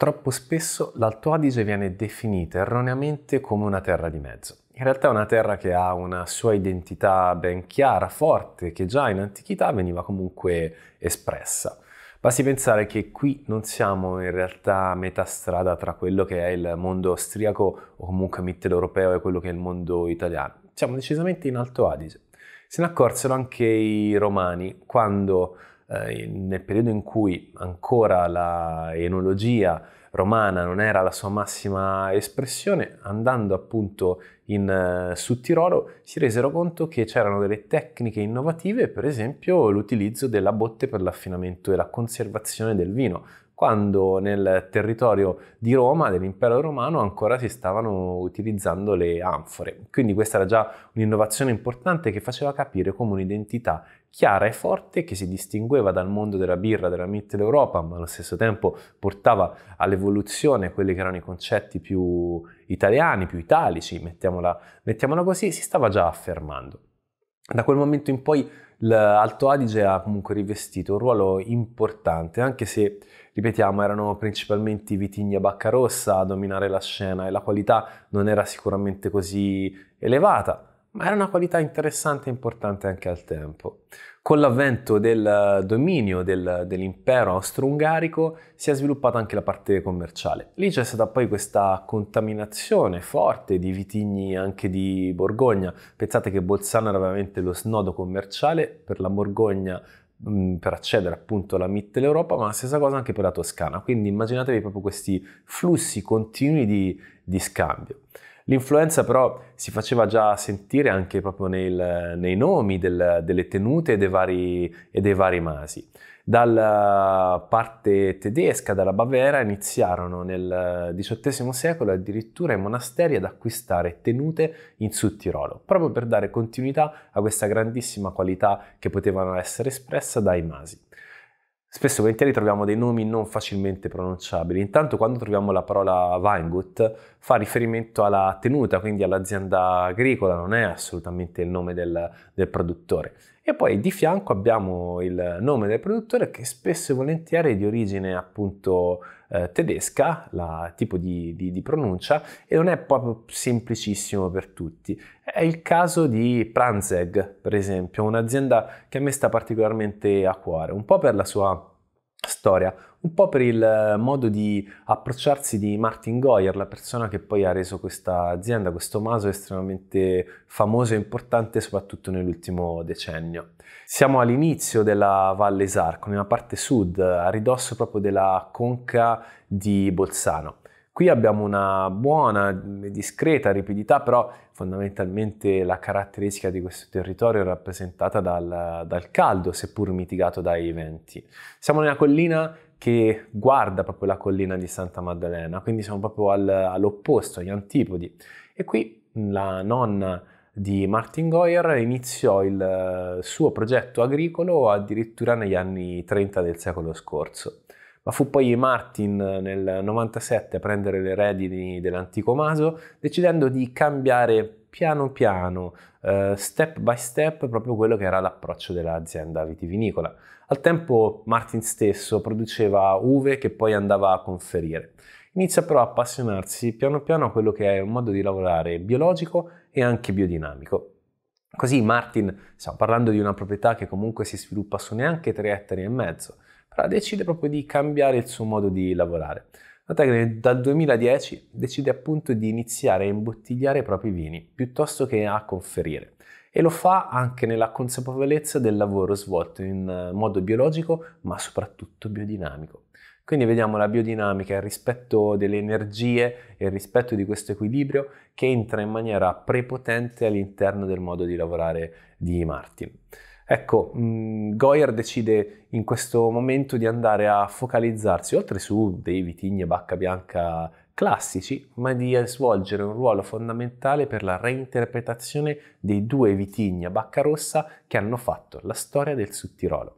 Troppo spesso l'Alto Adige viene definita erroneamente come una terra di mezzo. In realtà è una terra che ha una sua identità ben chiara, forte, che già in antichità veniva comunque espressa. Basti pensare che qui non siamo in realtà a metà strada tra quello che è il mondo austriaco o comunque mitteleuropeo e quello che è il mondo italiano. Siamo decisamente in Alto Adige. Se ne accorsero anche i romani quando eh, nel periodo in cui ancora la enologia romana non era la sua massima espressione, andando appunto in, eh, su Tirolo si resero conto che c'erano delle tecniche innovative, per esempio l'utilizzo della botte per l'affinamento e la conservazione del vino, quando nel territorio di Roma, dell'impero romano, ancora si stavano utilizzando le anfore. Quindi questa era già un'innovazione importante che faceva capire come un'identità chiara e forte che si distingueva dal mondo della birra della Mitteleuropa, ma allo stesso tempo portava all'evoluzione quelli che erano i concetti più italiani, più italici, mettiamola, mettiamola così, si stava già affermando. Da quel momento in poi l'Alto Adige ha comunque rivestito un ruolo importante, anche se, ripetiamo, erano principalmente i vitigni a bacca rossa a dominare la scena e la qualità non era sicuramente così elevata, ma era una qualità interessante e importante anche al tempo con l'avvento del dominio del, dell'impero austro-ungarico si è sviluppata anche la parte commerciale. Lì c'è stata poi questa contaminazione forte di vitigni anche di Borgogna. Pensate che Bolzano era veramente lo snodo commerciale per la Borgogna per accedere appunto alla Mitteleuropa, ma la stessa cosa anche per la Toscana. Quindi immaginatevi proprio questi flussi continui di, di scambio. L'influenza però si faceva già sentire anche proprio nel, nei nomi del, delle tenute e dei, vari, e dei vari masi. Dalla eh, parte tedesca, dalla Baviera, iniziarono nel XVIII eh, secolo addirittura i monasteri ad acquistare tenute in Sud Tirolo, proprio per dare continuità a questa grandissima qualità che potevano essere espressa dai masi. Spesso e volentieri troviamo dei nomi non facilmente pronunciabili. Intanto quando troviamo la parola Weingut fa riferimento alla tenuta, quindi all'azienda agricola, non è assolutamente il nome del, del produttore. E poi di fianco abbiamo il nome del produttore che spesso e volentieri è di origine appunto eh, tedesca, la tipo di, di, di, pronuncia, e non è proprio semplicissimo per tutti. È il caso di Pranzeg, per esempio, un'azienda che a me sta particolarmente a cuore, un po' per la sua storia, un po' per il eh, modo di approcciarsi di Martin Goyer, la persona che poi ha reso questa azienda, questo maso estremamente famoso e importante soprattutto nell'ultimo decennio. Siamo all'inizio della Valle Sarco, nella parte sud, a ridosso proprio della conca di Bolzano. Qui abbiamo una buona, e discreta ripidità, però fondamentalmente la caratteristica di questo territorio è rappresentata dal, dal caldo, seppur mitigato dai venti. Siamo nella collina che guarda proprio la collina di Santa Maddalena, quindi siamo proprio al, all'opposto, agli antipodi. E qui la nonna di Martin Goyer iniziò il eh, suo progetto agricolo addirittura negli anni 30 del secolo scorso ma fu poi Martin eh, nel 97 a prendere le redini dell'antico Maso, decidendo di cambiare piano piano, eh, step by step, proprio quello che era l'approccio dell'azienda vitivinicola. Al tempo Martin stesso produceva uve che poi andava a conferire. Inizia però a appassionarsi piano piano a quello che è un modo di lavorare biologico e anche biodinamico. Così Martin, stiamo parlando di una proprietà che comunque si sviluppa su neanche 3 ettari e mezzo, allora decide proprio di cambiare il suo modo di lavorare. Notate che dal 2010 decide appunto di iniziare a imbottigliare i propri vini piuttosto che a conferire e lo fa anche nella consapevolezza del lavoro svolto in eh, modo biologico ma soprattutto biodinamico. Quindi vediamo la biodinamica, il rispetto delle energie e il rispetto di questo equilibrio che entra in maniera prepotente all'interno del modo di lavorare di Martin. Ecco, mh, mm, Goyer decide in questo momento di andare a focalizzarsi oltre su dei vitigni a bacca bianca classici, ma di svolgere un ruolo fondamentale per la reinterpretazione dei due vitigni a bacca rossa che hanno fatto la storia del Sud Tirolo.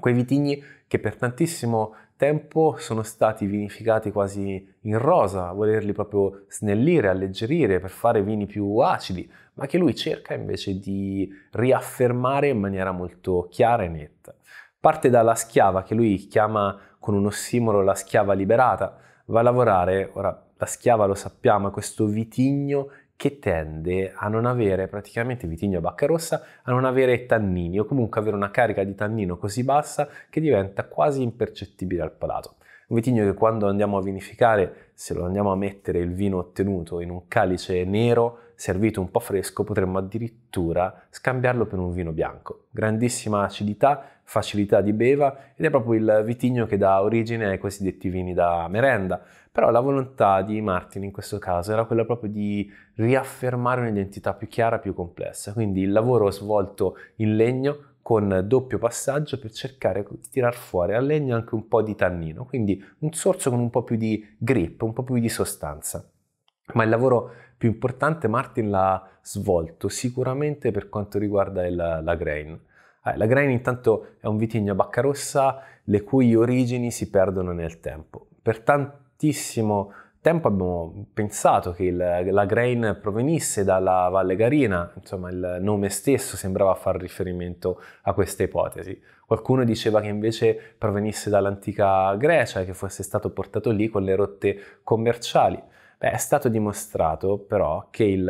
Quei vitigni che per tantissimo tempo sono stati vinificati quasi in rosa, volerli proprio snellire, alleggerire per fare vini più acidi, ma che lui cerca invece di riaffermare in maniera molto chiara e netta. Parte dalla schiava che lui chiama con uno ossimoro la schiava liberata, va a lavorare, ora la schiava lo sappiamo, è questo vitigno che tende a non avere praticamente vitigno a bacca rossa, a non avere tannini o comunque avere una carica di tannino così bassa che diventa quasi impercettibile al palato. Un vitigno che quando andiamo a vinificare, se lo andiamo a mettere il vino ottenuto in un calice nero, servito un po' fresco, potremmo addirittura scambiarlo per un vino bianco. Grandissima acidità facilità di beva ed è proprio il vitigno che dà origine ai cosiddetti vini da merenda. Però la volontà di Martin in questo caso era quella proprio di riaffermare un'identità più chiara, più complessa. Quindi il lavoro svolto in legno con doppio passaggio per cercare di tirar fuori al legno anche un po' di tannino, quindi un sorso con un po' più di grip, un po' più di sostanza. Ma il lavoro più importante Martin l'ha svolto sicuramente per quanto riguarda il, la grain. La Grain intanto è un vitigno a bacca rossa le cui origini si perdono nel tempo. Per tantissimo tempo abbiamo pensato che il, la Grain provenisse dalla Valle Garina, insomma il nome stesso sembrava far riferimento a questa ipotesi. Qualcuno diceva che invece provenisse dall'antica Grecia e che fosse stato portato lì con le rotte commerciali. Beh, è stato dimostrato però che il,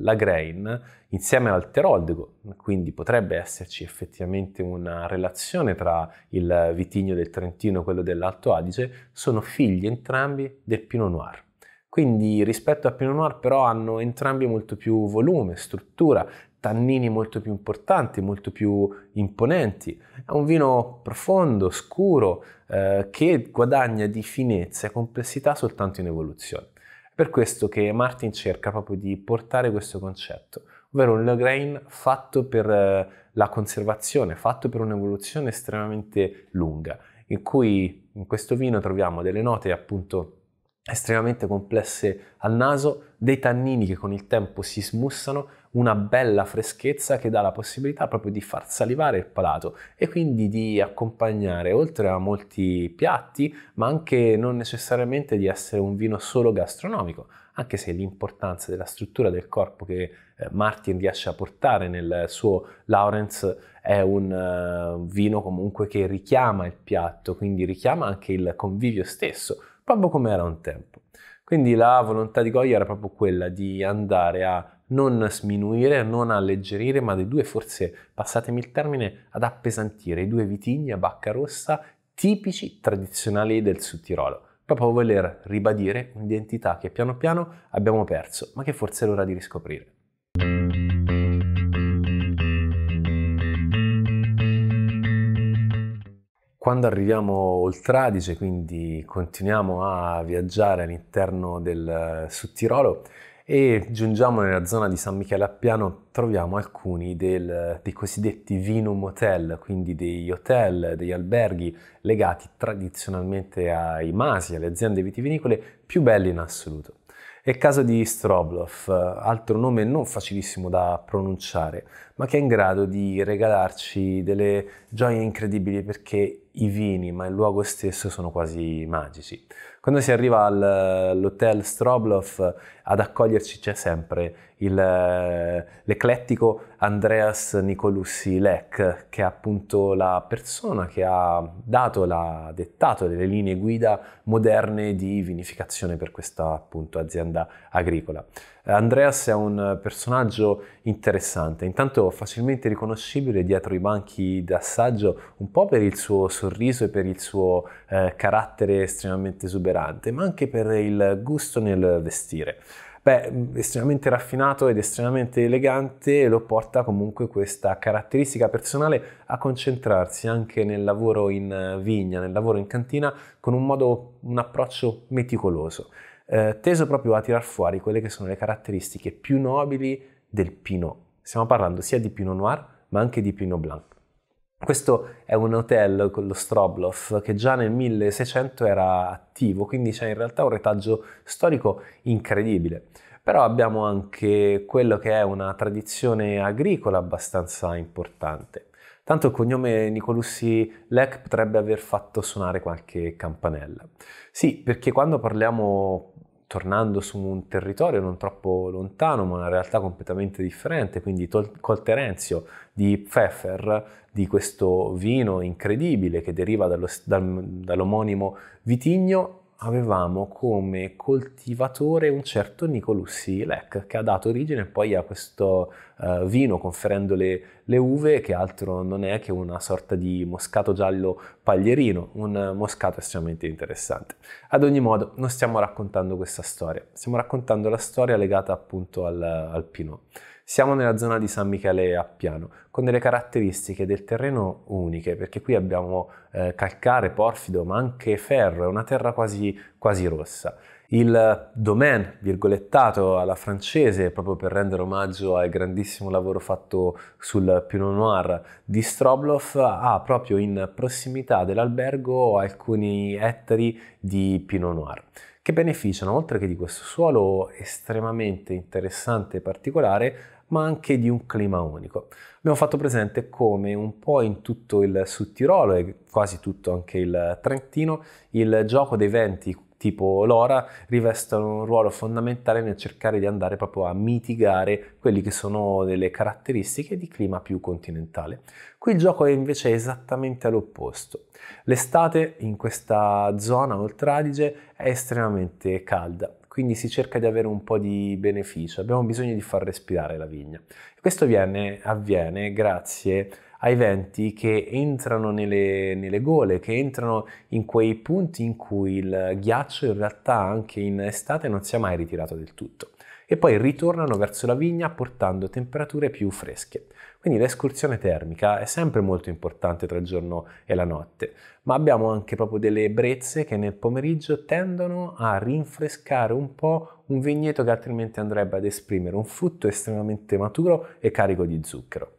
la grain insieme al teroldico, quindi potrebbe esserci effettivamente una relazione tra il vitigno del Trentino e quello dell'Alto Adige, sono figli entrambi del Pinot Noir. Quindi rispetto a Pinot Noir però hanno entrambi molto più volume, struttura, tannini molto più importanti, molto più imponenti. È un vino profondo, scuro, eh, che guadagna di finezza e complessità soltanto in evoluzione. Per questo che Martin cerca proprio di portare questo concetto, ovvero un Lagrange fatto per eh, la conservazione, fatto per un'evoluzione estremamente lunga, in cui in questo vino troviamo delle note appunto estremamente complesse al naso, dei tannini che con il tempo si smussano, una bella freschezza che dà la possibilità proprio di far salivare il palato e quindi di accompagnare oltre a molti piatti, ma anche non necessariamente di essere un vino solo gastronomico, anche se l'importanza della struttura del corpo che eh, Martin riesce a portare nel suo Lawrence è un eh, vino comunque che richiama il piatto, quindi richiama anche il convivio stesso, proprio come era un tempo. Quindi la volontà di Goya era proprio quella di andare a non sminuire, non alleggerire, ma dei due forse, passatemi il termine, ad appesantire i due vitigni a bacca rossa tipici tradizionali del Sud Tirolo, proprio voler ribadire un'identità che piano piano abbiamo perso, ma che forse è l'ora di riscoprire. Quando arriviamo oltre Adige, quindi continuiamo a viaggiare all'interno del eh, Sud Tirolo, e giungiamo nella zona di San Michele Appiano troviamo alcuni del, dei cosiddetti vinum hotel, quindi dei hotel, degli alberghi legati tradizionalmente ai masi, alle aziende vitivinicole più belli in assoluto. È il caso di Stroblov, altro nome non facilissimo da pronunciare, ma che è in grado di regalarci delle gioie incredibili perché i vini, ma il luogo stesso, sono quasi magici. Quando si arriva all'hotel Stroblov ad accoglierci c'è sempre il, eh, l'eclettico Andreas Nicolussi Lec, che è appunto la persona che ha dato, la, dettato delle linee guida moderne di vinificazione per questa appunto azienda agricola. Andreas è un personaggio interessante, intanto facilmente riconoscibile dietro i banchi d'assaggio, un po' per il suo sorriso e per il suo eh, carattere estremamente esuberante, ma anche per il gusto nel vestire beh, estremamente raffinato ed estremamente elegante lo porta comunque questa caratteristica personale a concentrarsi anche nel lavoro in eh, vigna, nel lavoro in cantina, con un modo, un approccio meticoloso, eh, teso proprio a tirar fuori quelle che sono le caratteristiche più nobili del Pinot. Stiamo parlando sia di Pinot Noir ma anche di Pinot Blanc. Questo è un hotel con lo Stroblov che già nel 1600 era attivo, quindi c'è in realtà un retaggio storico incredibile. Però abbiamo anche quello che è una tradizione agricola abbastanza importante. Tanto il cognome Nicolussi Lec potrebbe aver fatto suonare qualche campanella. Sì, perché quando parliamo tornando su un territorio non troppo lontano, ma una realtà completamente differente, quindi tol- col Terenzio di Pfeffer, di questo vino incredibile che deriva dallo, dal, dall'omonimo vitigno avevamo come coltivatore un certo Nicolussi Lec, che ha dato origine poi a questo uh, vino conferendo le, le, uve, che altro non è che una sorta di moscato giallo paglierino, un moscato estremamente interessante. Ad ogni modo, non stiamo raccontando questa storia, stiamo raccontando la storia legata appunto al, al Pinot. Siamo nella zona di San Michele a Piano, con delle caratteristiche del terreno uniche, perché qui abbiamo eh, calcare, porfido, ma anche ferro, è una terra quasi, quasi rossa. Il domain, virgolettato alla francese, proprio per rendere omaggio al grandissimo lavoro fatto sul Pinot Noir di Stroblov, ha proprio in prossimità dell'albergo alcuni ettari di Pinot Noir che beneficiano, oltre che di questo suolo estremamente interessante e particolare, ma anche di un clima unico. Abbiamo fatto presente come un po' in tutto il Sud Tirolo e quasi tutto anche il Trentino il gioco dei venti tipo l'ora rivestono un ruolo fondamentale nel cercare di andare proprio a mitigare quelle che sono delle caratteristiche di clima più continentale. Qui il gioco è invece esattamente all'opposto. L'estate in questa zona oltre oltradige è estremamente calda, quindi si cerca di avere un po' di beneficio, abbiamo bisogno di far respirare la vigna. Questo viene, avviene grazie ai venti che entrano nelle, nelle, gole, che entrano in quei punti in cui il ghiaccio in realtà anche in estate non si è mai ritirato del tutto e poi ritornano verso la vigna portando temperature più fresche. Quindi l'escursione termica è sempre molto importante tra il giorno e la notte, ma abbiamo anche proprio delle ebbrezze che nel pomeriggio tendono a rinfrescare un po' un vigneto che altrimenti andrebbe ad esprimere un frutto estremamente maturo e carico di zucchero.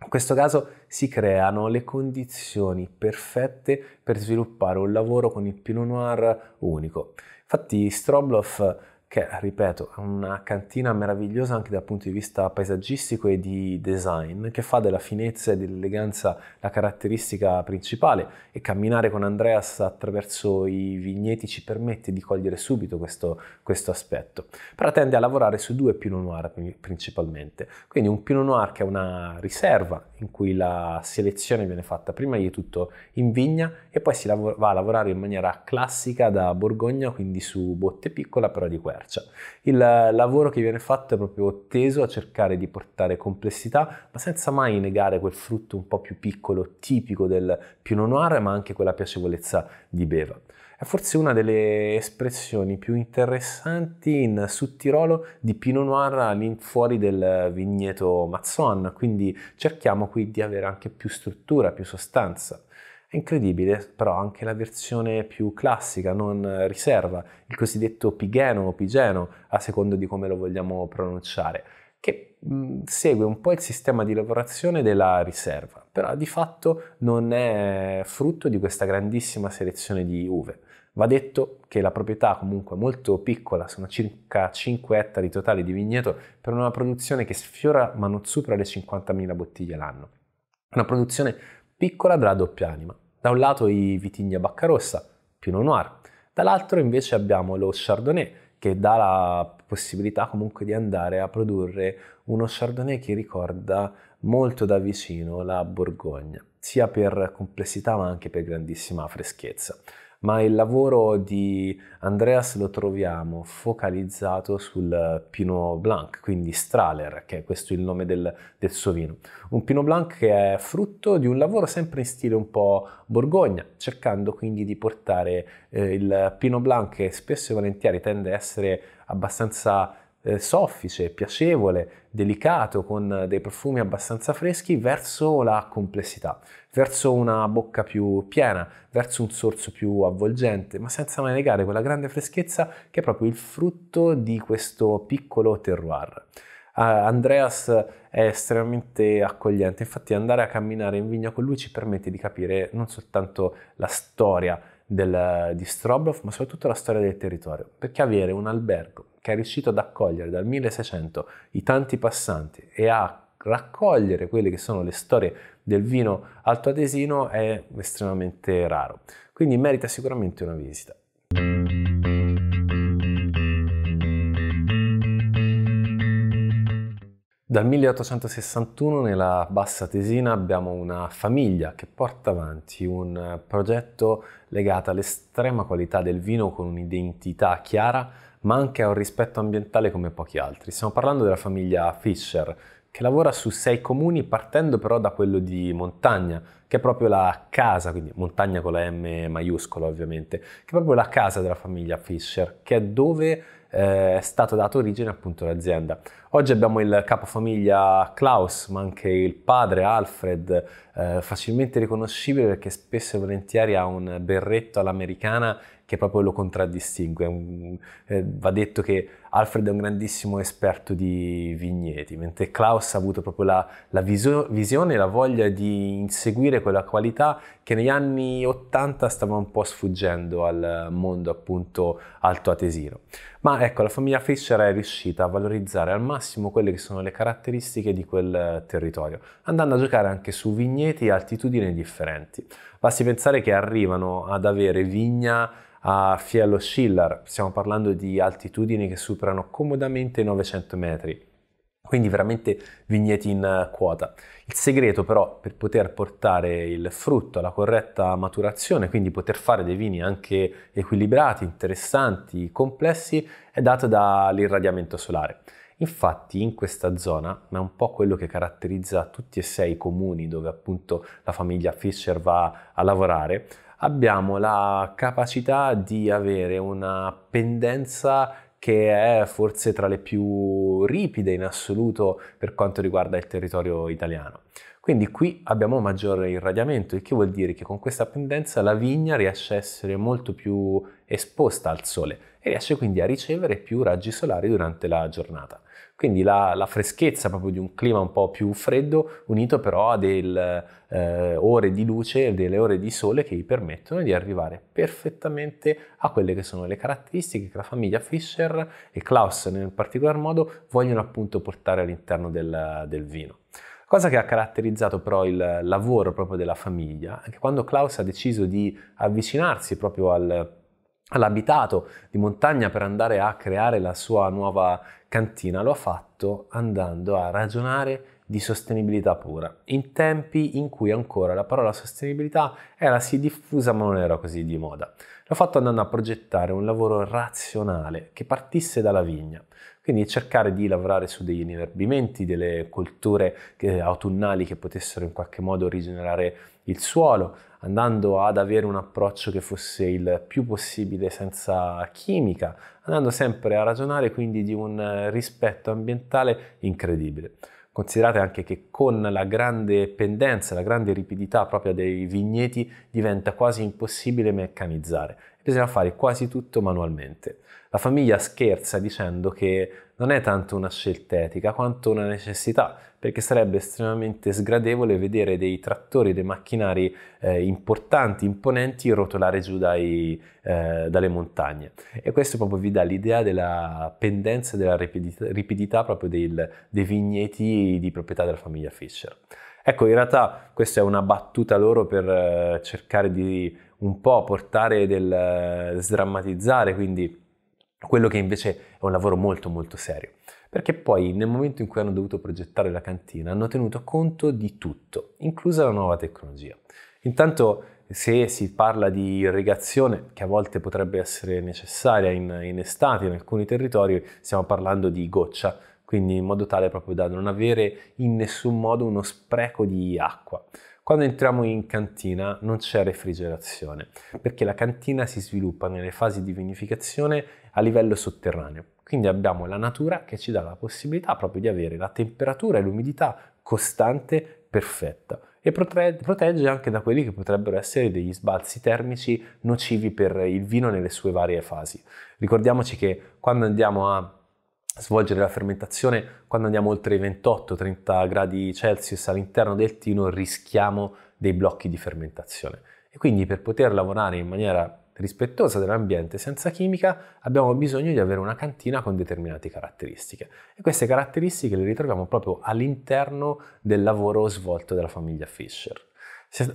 In questo caso si creano le condizioni perfette per sviluppare un lavoro con il Pinot Noir unico. Infatti Strobloff che ripeto è una cantina meravigliosa anche dal punto di vista paesaggistico e di design, che fa della finezza e dell'eleganza la caratteristica principale e camminare con Andreas attraverso i vigneti ci permette di cogliere subito questo, questo aspetto. Però tende a lavorare su due Pinot Noir principalmente, quindi un Pinot Noir che è una riserva in cui la selezione viene fatta prima di tutto in vigna e poi si va a lavorare in maniera classica da Borgogna, quindi su botte piccola però di quercia mercia. Il lavoro che viene fatto è proprio teso a cercare di portare complessità, ma senza mai negare quel frutto un po' più piccolo, tipico del Pinot Noir, ma anche quella piacevolezza di beva. È forse una delle espressioni più interessanti in Suttirolo di Pinot Noir all'infuori del vigneto Mazzon, quindi cerchiamo qui di avere anche più struttura, più sostanza. È incredibile però anche la versione più classica, non riserva, il cosiddetto pigeno o pigeno, a secondo di come lo vogliamo pronunciare, che segue un po' il sistema di lavorazione della riserva, però di fatto non è frutto di questa grandissima selezione di uve. Va detto che la proprietà comunque è molto piccola, sono circa 5 ettari totali di vigneto per una produzione che sfiora ma non supera le 50.000 bottiglie l'anno. Una produzione piccola della doppia anima. Da un lato i vitigni a bacca rossa, Pinot Noir, dall'altro invece abbiamo lo Chardonnay, che dà la possibilità comunque di andare a produrre uno Chardonnay che ricorda molto da vicino la Borgogna, sia per complessità ma anche per grandissima freschezza ma il lavoro di Andreas lo troviamo focalizzato sul Pinot Blanc, quindi Strahler, che è questo il nome del, del suo vino. Un Pinot Blanc che è frutto di un lavoro sempre in stile un po' Borgogna, cercando quindi di portare eh, il Pinot Blanc che spesso e volentieri tende a essere abbastanza eh, soffice, piacevole, delicato, con dei profumi abbastanza freschi verso la complessità verso una bocca più piena, verso un sorso più avvolgente, ma senza mai negare quella grande freschezza che è proprio il frutto di questo piccolo terroir. Uh, Andreas è estremamente accogliente, infatti andare a camminare in vigna con lui ci permette di capire non soltanto la storia del, di Stroblov, ma soprattutto la storia del territorio, perché avere un albergo che è riuscito ad accogliere dal 1600 i tanti passanti e a raccogliere quelle che sono le storie del vino altoatesino è estremamente raro, quindi merita sicuramente una visita. Dal 1861 nella Bassa Tesina abbiamo una famiglia che porta avanti un progetto legato all'estrema qualità del vino con un'identità chiara ma anche a un rispetto ambientale come pochi altri. Stiamo parlando della famiglia Fischer, che lavora su sei comuni partendo però da quello di Montagna, che è proprio la casa, quindi Montagna con la M maiuscola ovviamente, che è proprio la casa della famiglia Fisher, che è dove eh, è stato dato origine appunto l'azienda. Oggi abbiamo il capofamiglia Klaus, ma anche il padre Alfred, eh, facilmente riconoscibile perché spesso e volentieri ha un berretto all'americana che proprio lo contraddistingue. Un, eh, va detto che Alfred è un grandissimo esperto di vigneti, mentre Klaus ha avuto proprio la, la viso, visione e la voglia di inseguire quella qualità che negli anni 80 stava un po' sfuggendo al mondo appunto altoatesino. Ma ecco, la famiglia Fischer è riuscita a valorizzare al massimo quelle che sono le caratteristiche di quel territorio, andando a giocare anche su vigneti e altitudini differenti. Basti pensare che arrivano ad avere vigna a Fiello Schiller, stiamo parlando di altitudini che superano comodamente i 900 metri, quindi veramente vigneti in eh, quota. Il segreto però per poter portare il frutto alla corretta maturazione, quindi poter fare dei vini anche equilibrati, interessanti, complessi, è dato dall'irradiamento solare. Infatti in questa zona, ma è un po' quello che caratterizza tutti e sei i comuni dove appunto la famiglia Fischer va a lavorare, abbiamo la capacità di avere una pendenza che è forse tra le più ripide in assoluto per quanto riguarda il territorio italiano. Quindi qui abbiamo maggiore irradiamento, il che vuol dire che con questa pendenza la vigna riesce a essere molto più esposta al sole e riesce quindi a ricevere più raggi solari durante la giornata. Quindi la, la, freschezza proprio di un clima un po' più freddo, unito però a delle eh, ore di luce e delle ore di sole che gli permettono di arrivare perfettamente a quelle che sono le caratteristiche che la famiglia Fischer e Klaus nel particolar modo vogliono appunto portare all'interno del, del vino. Cosa che ha caratterizzato però il lavoro proprio della famiglia è che quando Klaus ha deciso di avvicinarsi proprio al, all'abitato di montagna per andare a creare la sua nuova cantina lo ha fatto andando a ragionare di sostenibilità pura, in tempi in cui ancora la parola sostenibilità era sì diffusa ma non era così di moda. L'ho fatto andando a progettare un lavoro razionale che partisse dalla vigna, quindi cercare di lavorare su degli inerbimenti, delle colture eh, autunnali che potessero in qualche modo rigenerare il suolo, andando ad avere un approccio che fosse il più possibile senza chimica, andando sempre a ragionare quindi di un eh, rispetto ambientale incredibile. Considerate anche che con la grande pendenza, la grande ripidità propria dei vigneti diventa quasi impossibile meccanizzare. Bisogna fare quasi tutto manualmente. La famiglia scherza dicendo che non è tanto una scelta etica quanto una necessità, perché sarebbe estremamente sgradevole vedere dei trattori, dei macchinari eh, importanti, imponenti rotolare giù dai, eh, dalle montagne. E questo proprio vi dà l'idea della pendenza, e della ripidità, ripidità proprio del, dei vigneti di proprietà della famiglia Fisher. Ecco, in realtà questa è una battuta loro per eh, cercare di un po' portare del eh, sdrammatizzare, quindi quello che invece è un lavoro molto molto serio perché poi nel momento in cui hanno dovuto progettare la cantina hanno tenuto conto di tutto, inclusa la nuova tecnologia. Intanto se si parla di irrigazione, che a volte potrebbe essere necessaria in, in estate in alcuni territori, stiamo parlando di goccia, quindi in modo tale proprio da non avere in nessun modo uno spreco di acqua. Quando entriamo in cantina non c'è refrigerazione, perché la cantina si sviluppa nelle fasi di vinificazione a livello sotterraneo. Quindi abbiamo la natura che ci dà la possibilità proprio di avere la temperatura e l'umidità costante perfetta e protegge anche da quelli che potrebbero essere degli sbalzi termici nocivi per il vino nelle sue varie fasi. Ricordiamoci che quando andiamo a svolgere la fermentazione, quando andiamo oltre i 28-30 gradi Celsius all'interno del tino, rischiamo dei blocchi di fermentazione. E quindi per poter lavorare in maniera rispettosa dell'ambiente senza chimica, abbiamo bisogno di avere una cantina con determinate caratteristiche. E queste caratteristiche le ritroviamo proprio all'interno del lavoro svolto dalla famiglia Fisher.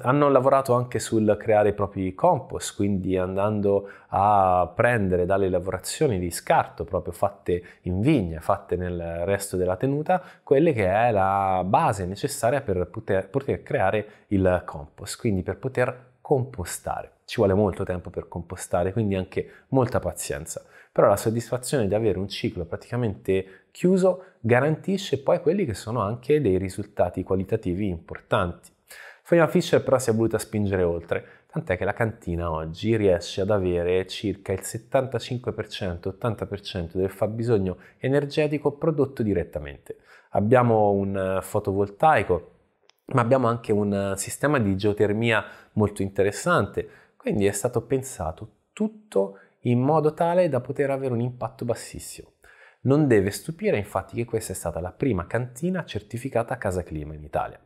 Hanno lavorato anche sul creare i propri compost, quindi andando a prendere dalle lavorazioni di scarto proprio fatte in vigna, fatte nel resto della tenuta, quelle che è la base necessaria per poter, poter creare il compost, quindi per poter compostare ci vuole molto tempo per compostare, quindi anche molta pazienza. Però la soddisfazione di avere un ciclo praticamente chiuso garantisce poi quelli che sono anche dei risultati qualitativi importanti. Fabian Fischer però si è voluta spingere oltre, tant'è che la cantina oggi riesce ad avere circa il 75%-80% del fabbisogno energetico prodotto direttamente. Abbiamo un fotovoltaico, ma abbiamo anche un sistema di geotermia molto interessante quindi è stato pensato tutto in modo tale da poter avere un impatto bassissimo. Non deve stupire infatti che questa è stata la prima cantina certificata a casa clima in Italia.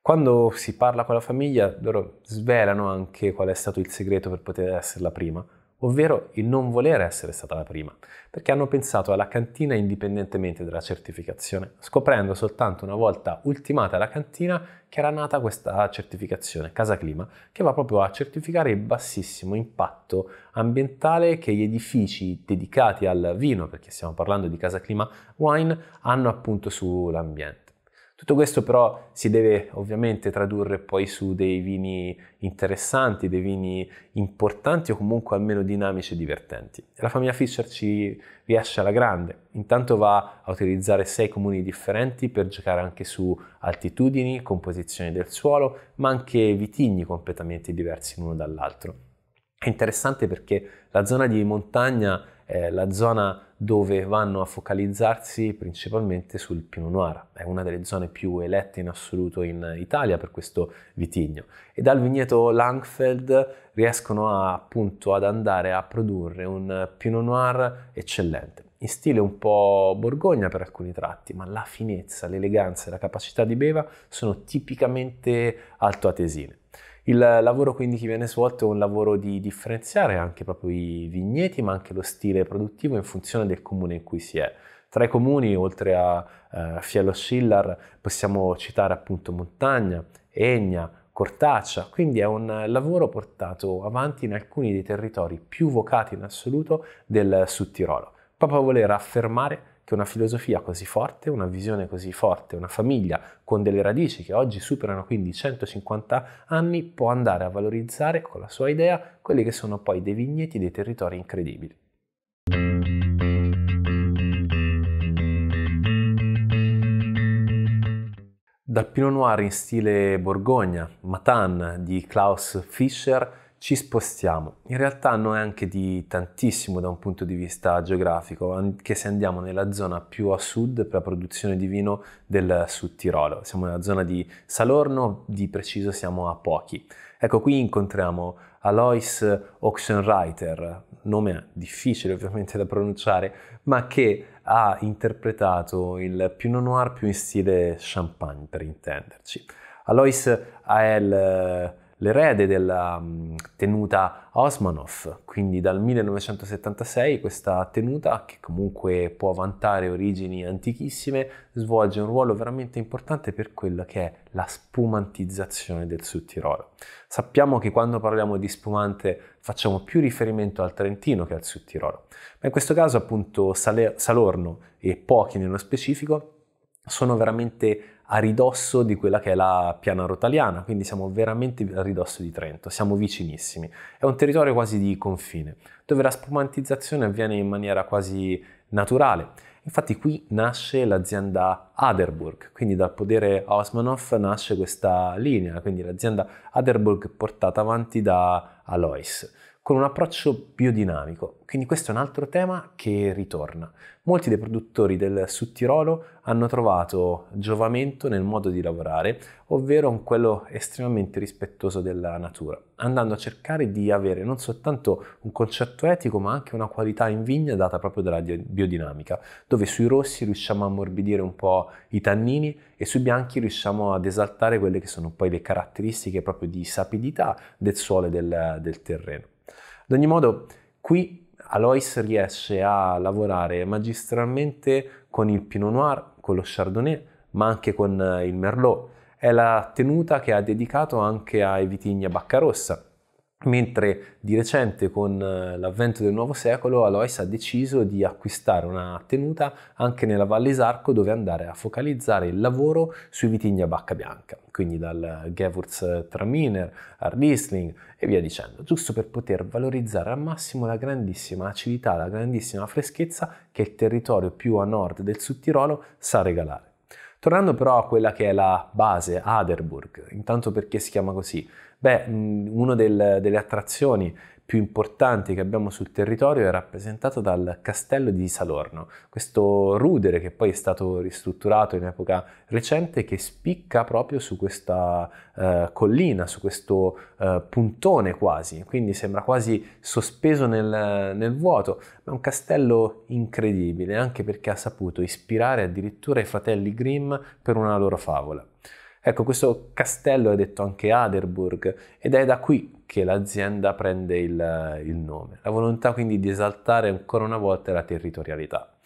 Quando si parla con la famiglia, loro svelano anche qual è stato il segreto per poter essere la prima, ovvero il non volere essere stata la prima, perché hanno pensato alla cantina indipendentemente dalla certificazione, scoprendo soltanto una volta ultimata la cantina che era nata questa certificazione, Casa Clima, che va proprio a certificare il bassissimo impatto ambientale che gli edifici dedicati al vino, perché stiamo parlando di Casa Clima Wine, hanno appunto sull'ambiente. Tutto questo però si deve ovviamente tradurre poi su dei vini interessanti, dei vini importanti o comunque almeno dinamici e divertenti. La famiglia Fischer ci riesce alla grande, intanto va a utilizzare sei comuni differenti per giocare anche su altitudini, composizioni del suolo, ma anche vitigni completamente diversi l'uno dall'altro. È interessante perché la zona di montagna è la zona dove vanno a focalizzarsi principalmente sul Pinot Noir. È una delle zone più elette in assoluto in Italia per questo vitigno. E dal vigneto Langfeld riescono a, appunto ad andare a produrre un Pinot Noir eccellente. In stile un po' borgogna per alcuni tratti, ma la finezza, l'eleganza e la capacità di beva sono tipicamente altoatesine. Il lavoro quindi che viene svolto è un lavoro di differenziare anche proprio i vigneti, ma anche lo stile produttivo in funzione del comune in cui si è. Tra i comuni, oltre a eh, Fiello Schillar, possiamo citare appunto Montagna, Egna, Cortaccia, quindi è un lavoro portato avanti in alcuni dei territori più vocati in assoluto del Sud Tirolo, proprio a voler affermare che una filosofia così forte, una visione così forte, una famiglia con delle radici che oggi superano quindi 150 anni, può andare a valorizzare con la sua idea quelli che sono poi dei vigneti dei territori incredibili. Dal Pinot Noir in stile Borgogna, Matan di Klaus Fischer, ci spostiamo. In realtà non è anche di tantissimo da un punto di vista geografico, anche se andiamo nella zona più a sud per la produzione di vino del Sud Tirolo. Siamo nella zona di Salorno, di preciso siamo a Pochi. Ecco, qui incontriamo Alois Oxenreiter, nome difficile ovviamente da pronunciare, ma che ha interpretato il Pinot Noir più in stile champagne, per intenderci. Alois ha il l'erede della mm, tenuta Osmanov, quindi dal 1976 questa tenuta, che comunque può vantare origini antichissime, svolge un ruolo veramente importante per quella che è la spumantizzazione del Sud Tirolo. Sappiamo che quando parliamo di spumante facciamo più riferimento al Trentino che al Sud Tirolo, ma in questo caso appunto Salorno e Pochi nello specifico sono veramente a ridosso di quella che è la piana rotaliana, quindi siamo veramente a ridosso di Trento, siamo vicinissimi. È un territorio quasi di confine, dove la spumantizzazione avviene in maniera quasi naturale. Infatti qui nasce l'azienda Aderburg, quindi dal potere Osmanov nasce questa linea, quindi l'azienda Aderburg portata avanti da Alois con un approccio biodinamico. Quindi questo è un altro tema che ritorna. Molti dei produttori del Sud Tirolo hanno trovato giovamento nel modo di lavorare, ovvero in quello estremamente rispettoso della natura, andando a cercare di avere non soltanto un concetto etico, ma anche una qualità in vigna data proprio dalla biodinamica, dove sui rossi riusciamo a ammorbidire un po' i tannini e sui bianchi riusciamo ad esaltare quelle che sono poi le caratteristiche proprio di sapidità del suolo e del, del terreno. Ad ogni modo, qui Alois riesce a lavorare magistralmente con il Pinot Noir, con lo Chardonnay, ma anche con eh, il Merlot. È la tenuta che ha dedicato anche ai vitigni a baccarossa Mentre di recente con eh, l'avvento del nuovo secolo Alois ha deciso di acquistare una tenuta anche nella Valle Isarco dove andare a focalizzare il lavoro sui vitigni a bacca bianca, quindi dal Gewurz eh, Traminer al Riesling e via dicendo, giusto per poter valorizzare al massimo la grandissima acidità, la grandissima freschezza che il territorio più a nord del Sud Tirolo sa regalare. Tornando però a quella che è la base Aderburg, intanto perché si chiama così? Beh, una delle attrazioni più importanti che abbiamo sul territorio è rappresentato dal castello di Salorno, questo rudere che poi è stato ristrutturato in epoca recente che spicca proprio su questa eh, collina, su questo eh, puntone quasi, quindi sembra quasi sospeso nel, nel vuoto, ma è un castello incredibile anche perché ha saputo ispirare addirittura i fratelli Grimm per una loro favola. Ecco, questo castello è detto anche Aderburg ed è da qui che l'azienda prende il, il nome. La volontà quindi di esaltare ancora una volta la territorialità.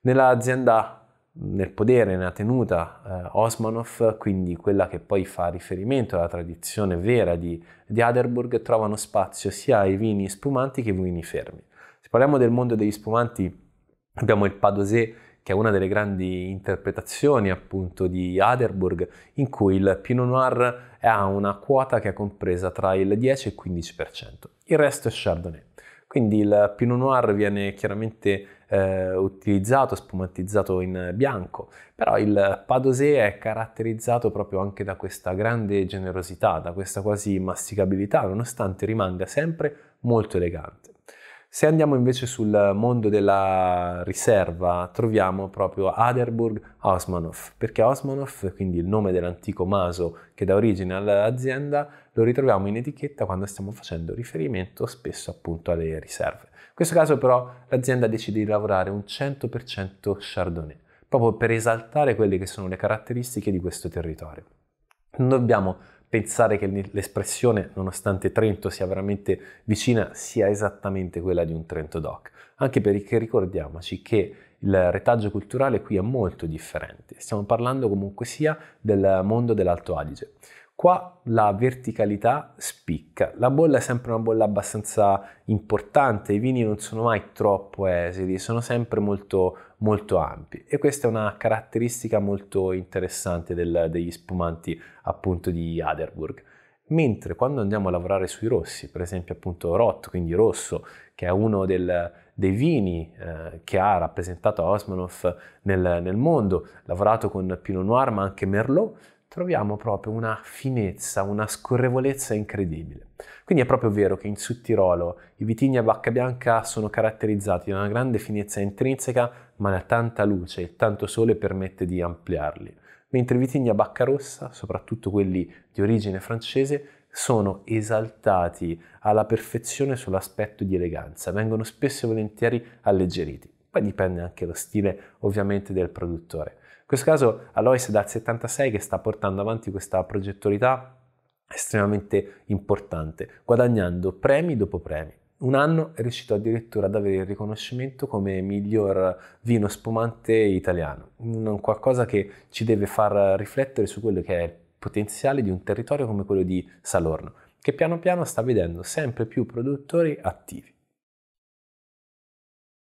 Nell'azienda nel podere, nella tenuta eh, Osmanov, quindi quella che poi fa riferimento alla tradizione vera di, di Aderburg, trovano spazio sia i vini spumanti che i vini fermi. Se parliamo del mondo degli spumanti, abbiamo il Padosé che è una delle grandi interpretazioni appunto di Aderburg, in cui il Pinot Noir ha una quota che è compresa tra il 10 e il 15%, il resto è Chardonnay. Quindi il Pinot Noir viene chiaramente eh, utilizzato, spumatizzato in bianco, però il Padosé è caratterizzato proprio anche da questa grande generosità, da questa quasi masticabilità, nonostante rimanga sempre molto elegante. Se andiamo invece sul mondo della riserva, troviamo proprio Aderburg Osmanov, perché Osmanov, quindi il nome dell'antico maso che dà origine all'azienda, lo ritroviamo in etichetta quando stiamo facendo riferimento spesso appunto alle riserve. In questo caso però l'azienda decide di lavorare un 100% Chardonnay, proprio per esaltare quelle che sono le caratteristiche di questo territorio. Non dobbiamo pensare che l'espressione, nonostante Trento sia veramente vicina, sia esattamente quella di un Trento Doc. Anche perché ricordiamoci che il retaggio culturale qui è molto differente. Stiamo parlando comunque sia del mondo dell'Alto Adige. Qua la verticalità spicca, la bolla è sempre una bolla abbastanza importante, i vini non sono mai troppo esili, sono sempre molto molto ampi e questa è una caratteristica molto interessante del, degli spumanti appunto di Aderburg. Mentre quando andiamo a lavorare sui rossi, per esempio appunto Rot, quindi rosso, che è uno del, dei vini eh, che ha rappresentato Osmanov nel, nel mondo, lavorato con Pinot Noir ma anche Merlot, troviamo proprio una finezza, una scorrevolezza incredibile. Quindi è proprio vero che in Sud Tirolo i vitigni a bacca bianca sono caratterizzati da una grande finezza intrinseca, ma da tanta luce e tanto sole permette di ampliarli. Mentre i vitigni a bacca rossa, soprattutto quelli di origine francese, sono esaltati alla perfezione sull'aspetto di eleganza, vengono spesso e volentieri alleggeriti. Poi dipende anche dallo stile ovviamente del produttore questo caso Alois dal 76 che sta portando avanti questa progettualità estremamente importante, guadagnando premi dopo premi. Un anno è riuscito addirittura ad avere il riconoscimento come miglior vino spumante italiano, un qualcosa che ci deve far riflettere su quello che è il potenziale di un territorio come quello di Salorno, che piano piano sta vedendo sempre più produttori attivi.